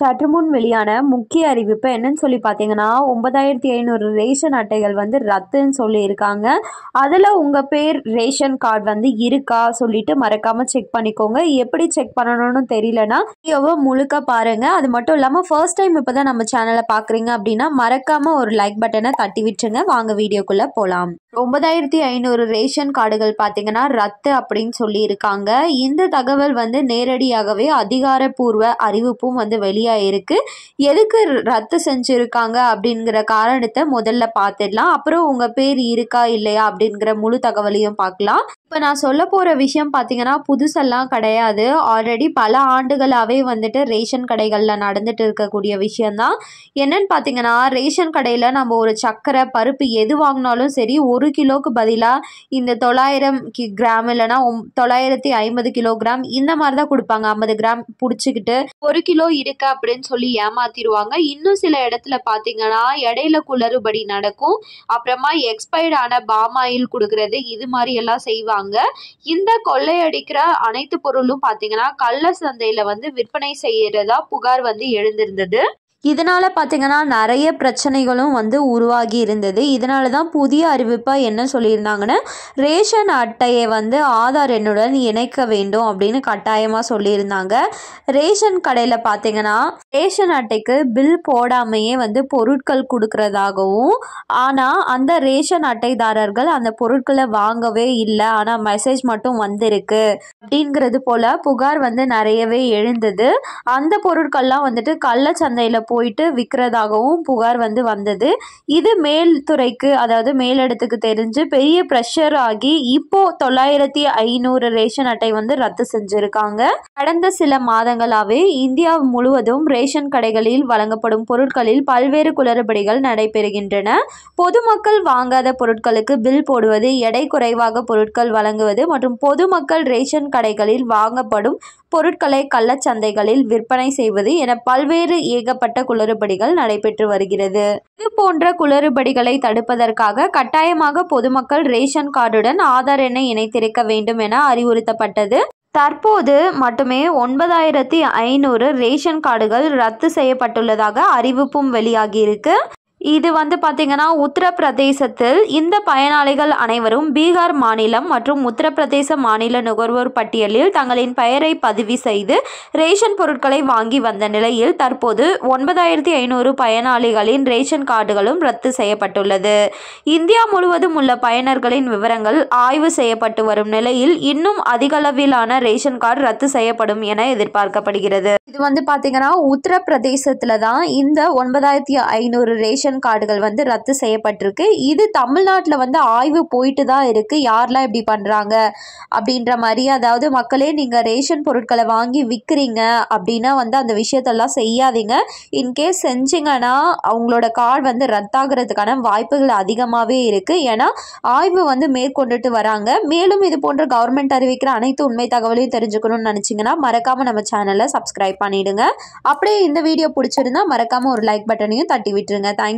சற்று முன் வெளியான முக்கிய அறிவிப்பு என்னன்னு சொல்லி பார்த்தீங்கன்னா ஒன்பதாயிரத்தி ஐநூறு ரேஷன் அட்டைகள் வந்து ரத்துன்னு சொல்லியிருக்காங்க அதில் உங்கள் பேர் ரேஷன் கார்டு வந்து இருக்கா சொல்லிட்டு மறக்காமல் செக் பண்ணிக்கோங்க எப்படி செக் பண்ணணும்னு தெரியலனா வீடியோவை முழுக்க பாருங்கள் அது மட்டும் இல்லாமல் ஃபர்ஸ்ட் டைம் இப்போ தான் நம்ம சேனலை பார்க்குறீங்க அப்படின்னா மறக்காமல் ஒரு லைக் பட்டனை தட்டி விட்டுருங்க வாங்க வீடியோக்குள்ளே போகலாம் ஒன்பதாயிரத்தி ஐநூறு ரேஷன் கார்டுகள் பார்த்தீங்கன்னா ரத்து அப்படின்னு சொல்லியிருக்காங்க இந்த தகவல் வந்து நேரடியாகவே அதிகாரப்பூர்வ அறிவிப்பும் வந்து வெளியே கேள்வியாக இருக்குது எதுக்கு ரத்து செஞ்சுருக்காங்க அப்படிங்கிற காரணத்தை முதல்ல பார்த்துடலாம் அப்புறம் உங்கள் பேர் இருக்கா இல்லையா அப்படிங்கிற முழு தகவலையும் பார்க்கலாம் இப்போ நான் சொல்ல போகிற விஷயம் பார்த்தீங்கன்னா புதுசெல்லாம் கிடையாது ஆல்ரெடி பல ஆண்டுகளாகவே வந்துட்டு ரேஷன் கடைகளில் நடந்துட்டு இருக்கக்கூடிய விஷயந்தான் என்னன்னு பார்த்தீங்கன்னா ரேஷன் கடையில் நம்ம ஒரு சக்கரை பருப்பு எது வாங்கினாலும் சரி ஒரு கிலோவுக்கு பதிலாக இந்த தொள்ளாயிரம் கி கிராம் இல்லைன்னா தொள்ளாயிரத்தி ஐம்பது கிலோ கிராம் இந்த மாதிரி தான் கொடுப்பாங்க ஐம்பது கிராம் பிடிச்சிக்கிட்டு ஒரு கிலோ இருக்கா அப்படின்னு சொல்லி ஏமாத்திடுவாங்க இன்னும் சில இடத்துல பார்த்தீங்கன்னா இடையில குளறுபடி நடக்கும் அப்புறமா எக்ஸ்பயர்டான ஆன பாமாயில் கொடுக்கறது இது மாதிரி எல்லாம் செய்வாங்க இந்த கொள்ளையடிக்கிற அனைத்து பொருளும் பார்த்தீங்கன்னா கள்ள சந்தையில் வந்து விற்பனை செய்யறதா புகார் வந்து எழுந்திருந்தது இதனால் பார்த்தீங்கன்னா நிறைய பிரச்சனைகளும் வந்து உருவாகி இருந்தது இதனால தான் புதிய அறிவிப்பாக என்ன சொல்லியிருந்தாங்கன்னா ரேஷன் அட்டையை வந்து ஆதார் எண்ணுடன் இணைக்க வேண்டும் அப்படின்னு கட்டாயமாக சொல்லியிருந்தாங்க ரேஷன் கடையில் பார்த்திங்கன்னா ரேஷன் அட்டைக்கு பில் போடாமையே வந்து பொருட்கள் கொடுக்கறதாகவும் ஆனால் அந்த ரேஷன் அட்டைதாரர்கள் அந்த பொருட்களை வாங்கவே இல்லை ஆனால் மெசேஜ் மட்டும் வந்திருக்கு அப்படிங்கிறது போல் புகார் வந்து நிறையவே எழுந்தது அந்த பொருட்கள்லாம் வந்துட்டு கள்ளச்சந்தையில் போயிட்டு விற்கிறதாகவும் புகார் வந்து வந்தது இது மேல்துறைக்கு அதாவது மேலிடத்துக்கு தெரிஞ்சு பெரிய ப்ரெஷர் ஆகி இப்போ தொள்ளாயிரத்தி ஐநூறு ரேஷன் அட்டை வந்து ரத்து செஞ்சிருக்காங்க கடந்த சில மாதங்களாகவே இந்தியா முழுவதும் ரேஷன் கடைகளில் வழங்கப்படும் பொருட்களில் பல்வேறு குளறுபடிகள் நடைபெறுகின்றன பொதுமக்கள் வாங்காத பொருட்களுக்கு பில் போடுவது எடை குறைவாக பொருட்கள் வழங்குவது மற்றும் பொதுமக்கள் ரேஷன் கடைகளில் வாங்கப்படும் பொருட்களை கள்ளச்சந்தைகளில் விற்பனை செய்வது என பல்வேறு ஏகப்பட்ட சட்ட குளறுபடிகள் நடைபெற்று வருகிறது இது போன்ற குளறுபடிகளை தடுப்பதற்காக கட்டாயமாக பொதுமக்கள் ரேஷன் கார்டுடன் ஆதார் எண்ணை இணைத்திருக்க வேண்டும் என அறிவுறுத்தப்பட்டது தற்போது மட்டுமே ஒன்பதாயிரத்தி ஐநூறு ரேஷன் கார்டுகள் ரத்து செய்யப்பட்டுள்ளதாக அறிவிப்பும் வெளியாகியிருக்கு இது வந்து பார்த்திங்கன்னா உத்தரப்பிரதேசத்தில் இந்த பயனாளிகள் அனைவரும் பீகார் மாநிலம் மற்றும் உத்தரப்பிரதேச மாநில நுகர்வோர் பட்டியலில் தங்களின் பெயரை பதிவு செய்து ரேஷன் பொருட்களை வாங்கி வந்த நிலையில் தற்போது ஒன்பதாயிரத்தி ஐநூறு பயனாளிகளின் ரேஷன் கார்டுகளும் ரத்து செய்யப்பட்டுள்ளது இந்தியா முழுவதும் உள்ள பயனர்களின் விவரங்கள் ஆய்வு செய்யப்பட்டு வரும் நிலையில் இன்னும் அதிகளவிலான ரேஷன் கார்டு ரத்து செய்யப்படும் என எதிர்பார்க்கப்படுகிறது இது வந்து பார்த்திங்கன்னா உத்தரப்பிரதேசத்தில் தான் இந்த ஒன்பதாயிரத்தி ஐநூறு ரேஷன் ரேஷன் கார்டுகள் வந்து ரத்து செய்யப்பட்டிருக்கு இது தமிழ்நாட்டில் வந்து ஆய்வு போயிட்டு தான் இருக்குது யாரெலாம் இப்படி பண்ணுறாங்க அப்படின்ற மாதிரி அதாவது மக்களே நீங்கள் ரேஷன் பொருட்களை வாங்கி விற்கிறீங்க அப்படின்னா வந்து அந்த விஷயத்தெல்லாம் செய்யாதீங்க இன்கேஸ் செஞ்சிங்கன்னா அவங்களோட கார்டு வந்து ரத்தாகிறதுக்கான வாய்ப்புகள் அதிகமாகவே இருக்குது ஏன்னா ஆய்வு வந்து மேற்கொண்டுட்டு வராங்க மேலும் இது போன்ற கவர்மெண்ட் அறிவிக்கிற அனைத்து உண்மை தகவலையும் தெரிஞ்சுக்கணும்னு நினச்சிங்கன்னா மறக்காமல் நம்ம சேனலை சப்ஸ்கிரைப் பண்ணிவிடுங்க அப்படியே இந்த வீடியோ பிடிச்சிருந்தா மறக்காமல் ஒரு லைக் பட்டனையும் தட்டி விட்டுருங்க தேங்க்